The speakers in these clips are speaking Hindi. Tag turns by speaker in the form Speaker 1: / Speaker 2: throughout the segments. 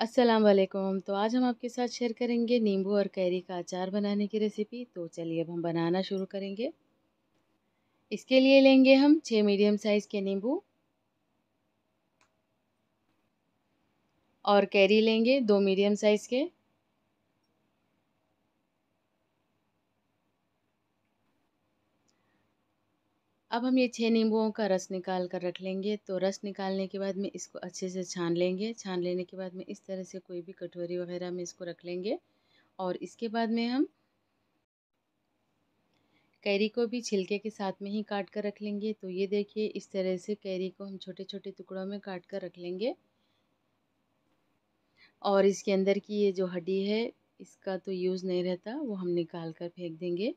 Speaker 1: अस्सलाम वालेकुम तो आज हम आपके साथ शेयर करेंगे नींबू और कैरी का अचार बनाने की रेसिपी तो चलिए अब हम बनाना शुरू करेंगे इसके लिए लेंगे हम छः मीडियम साइज़ के नींबू और कैरी लेंगे दो मीडियम साइज़ के अब हम ये छः नींबुओं का रस निकाल कर रख लेंगे तो रस निकालने के बाद में इसको अच्छे से छान लेंगे छान लेने के बाद में इस तरह से कोई भी कटोरी वगैरह में इसको रख लेंगे और इसके बाद में हम कैरी को भी छिलके के साथ में ही काट कर रख लेंगे तो ये देखिए इस तरह से कैरी को हम छोटे छोटे टुकड़ों में काट कर रख लेंगे और इसके अंदर की ये जो हड्डी है इसका तो यूज़ नहीं रहता वो हम निकाल कर फेंक देंगे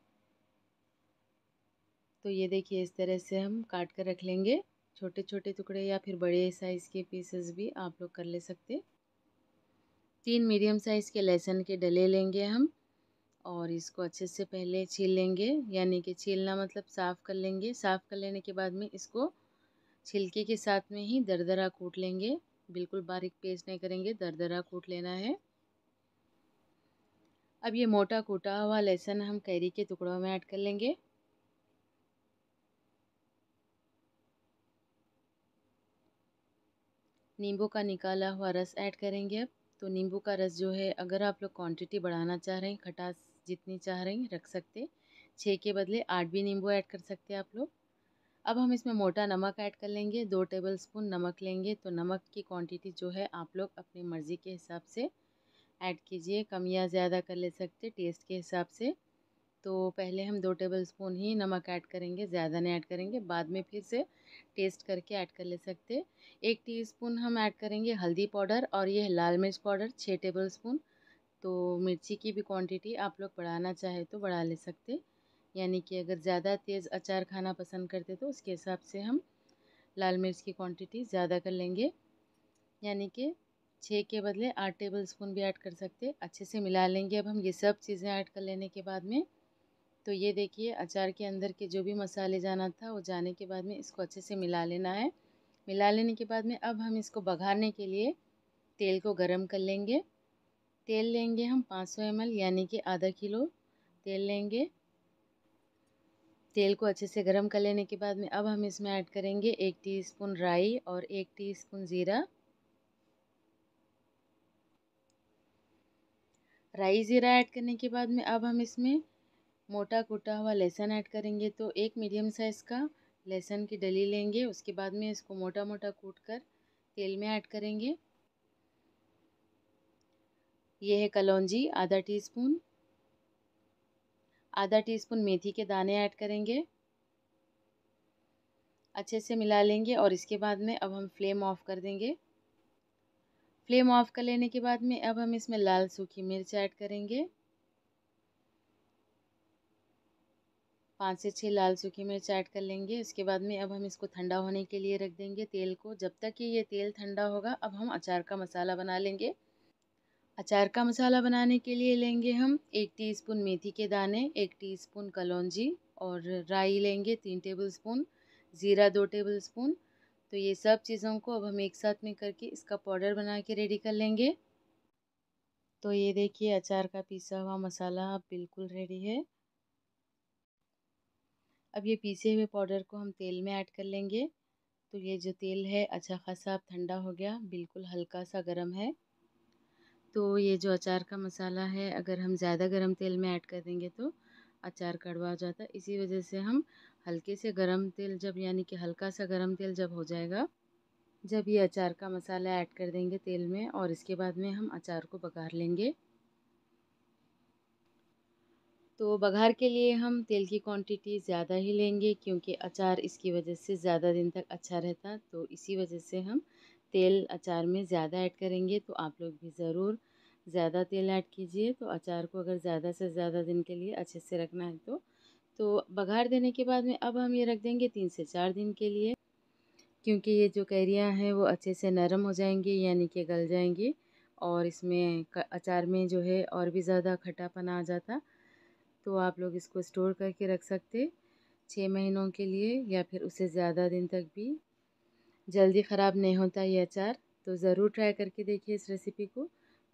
Speaker 1: तो ये देखिए इस तरह से हम काट कर रख लेंगे छोटे छोटे टुकड़े या फिर बड़े साइज़ के पीसेस भी आप लोग कर ले सकते तीन मीडियम साइज़ के लहसुन के डले लेंगे हम और इसको अच्छे से पहले छील लेंगे यानी कि छीलना मतलब साफ़ कर लेंगे साफ़ कर लेने के बाद में इसको छिलके के साथ में ही दरदरा कूट लेंगे बिल्कुल बारीक पेस्ट नहीं करेंगे दरदरा कूट लेना है अब ये मोटा कूटा हुआ लहसुन हम कैरी के टुकड़ों में ऐड कर लेंगे नींबू का निकाला हुआ रस ऐड करेंगे अब तो नींबू का रस जो है अगर आप लोग क्वांटिटी बढ़ाना चाह रहे हैं खटास जितनी चाह रहे हैं रख सकते छः के बदले आठ भी नींबू ऐड कर सकते हैं आप लोग अब हम इसमें मोटा नमक ऐड कर लेंगे दो टेबल स्पून नमक लेंगे तो नमक की क्वांटिटी जो है आप लोग अपनी मर्ज़ी के हिसाब से ऐड कीजिए कम या ज़्यादा कर ले सकते टेस्ट के हिसाब से तो पहले हम दो टेबल स्पून ही नमक ऐड करेंगे ज़्यादा नहीं ऐड करेंगे बाद में फिर से टेस्ट करके ऐड कर ले सकते एक टीस्पून हम ऐड करेंगे हल्दी पाउडर और ये लाल मिर्च पाउडर छः टेबल स्पून तो मिर्ची की भी क्वांटिटी आप लोग बढ़ाना चाहे तो बढ़ा ले सकते यानी कि अगर ज़्यादा तेज़ अचार खाना पसंद करते तो उसके हिसाब से हम लाल मिर्च की क्वांटिटी ज़्यादा कर लेंगे यानी कि छः के बदले आठ टेबल स्पून भी ऐड कर सकते अच्छे से मिला लेंगे अब हम ये सब चीज़ें ऐड कर लेने के बाद में तो ये देखिए अचार के अंदर के जो भी मसाले जाना था वो जाने के बाद में इसको अच्छे से मिला लेना है मिला लेने के बाद में अब हम इसको बघारने के लिए तेल को गरम कर लेंगे तेल लेंगे हम 500 सौ यानी कि आधा किलो तेल लेंगे तेल को अच्छे से गरम कर लेने के बाद में अब हम इसमें ऐड करेंगे एक स्पून राई और एक स्पून ज़ीरा राई ज़ीरा ऐड करने के बाद में अब हम इसमें मोटा कूटा हुआ लहसन ऐड करेंगे तो एक मीडियम साइज़ का लहसुन की डली लेंगे उसके बाद में इसको मोटा मोटा कूट कर तेल में ऐड करेंगे ये है कलौजी आधा टीस्पून आधा टीस्पून मेथी के दाने ऐड करेंगे अच्छे से मिला लेंगे और इसके बाद में अब हम फ्लेम ऑफ़ कर देंगे फ्लेम ऑफ़ कर लेने के बाद में अब हम इसमें लाल सूखी मिर्च ऐड करेंगे पाँच से छः लाल सूखी मिर्च ऐड कर लेंगे उसके बाद में अब हम इसको ठंडा होने के लिए रख देंगे तेल को जब तक कि ये तेल ठंडा होगा अब हम अचार का मसाला बना लेंगे अचार का मसाला बनाने के लिए लेंगे हम एक टीस्पून मेथी के दाने एक टीस्पून कलौजी और राई लेंगे तीन टेबल स्पून ज़ीरा दो टेबल स्पून तो ये सब चीज़ों को अब हम एक साथ में करके इसका पाउडर बना के रेडी कर लेंगे तो ये देखिए अचार का पिसा हुआ मसाला बिल्कुल रेडी है अब ये पीसे हुए पाउडर को हम तेल में ऐड कर लेंगे तो ये जो तेल है अच्छा खासा अब ठंडा हो गया बिल्कुल हल्का सा गर्म है तो ये जो अचार का मसाला है अगर हम ज़्यादा गर्म तेल में ऐड कर देंगे तो अचार कड़वा हो जाता है इसी वजह से हम हल्के से गर्म तेल जब यानी कि हल्का सा गर्म तेल जब हो जाएगा जब ये अचार का मसाला ऐड कर देंगे तेल में और इसके बाद में हम अचार को पकार लेंगे तो बघार के लिए हम तेल की क्वांटिटी ज़्यादा ही लेंगे क्योंकि अचार इसकी वजह से ज़्यादा दिन तक अच्छा रहता तो इसी वजह से हम तेल अचार में ज़्यादा ऐड करेंगे तो आप लोग भी ज़रूर ज़्यादा तेल ऐड कीजिए तो अचार को अगर ज़्यादा से ज़्यादा दिन के लिए अच्छे से रखना है तो तो बघार देने के बाद में अब हम ये रख देंगे तीन से चार दिन के लिए क्योंकि ये जो कैरियाँ हैं वो अच्छे से नरम हो जाएंगी यानी कि गल जाएंगी और इसमें अचार में जो है और भी ज़्यादा खट्टापन आ जाता तो आप लोग इसको स्टोर करके रख सकते छः महीनों के लिए या फिर उससे ज़्यादा दिन तक भी जल्दी ख़राब नहीं होता ये अचार तो ज़रूर ट्राई करके देखिए इस रेसिपी को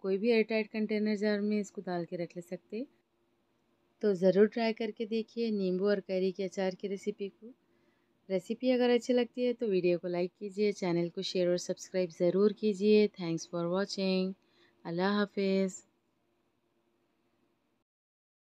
Speaker 1: कोई भी एयरटाइट कंटेनर जार में इसको डाल के रख ले सकते तो ज़रूर ट्राई करके देखिए नींबू और करी के अचार की रेसिपी को रेसिपी अगर अच्छी लगती है तो वीडियो को लाइक कीजिए चैनल को शेयर और सब्सक्राइब ज़रूर कीजिए थैंक्स फॉर वॉचिंग अल्लाह हाफिज़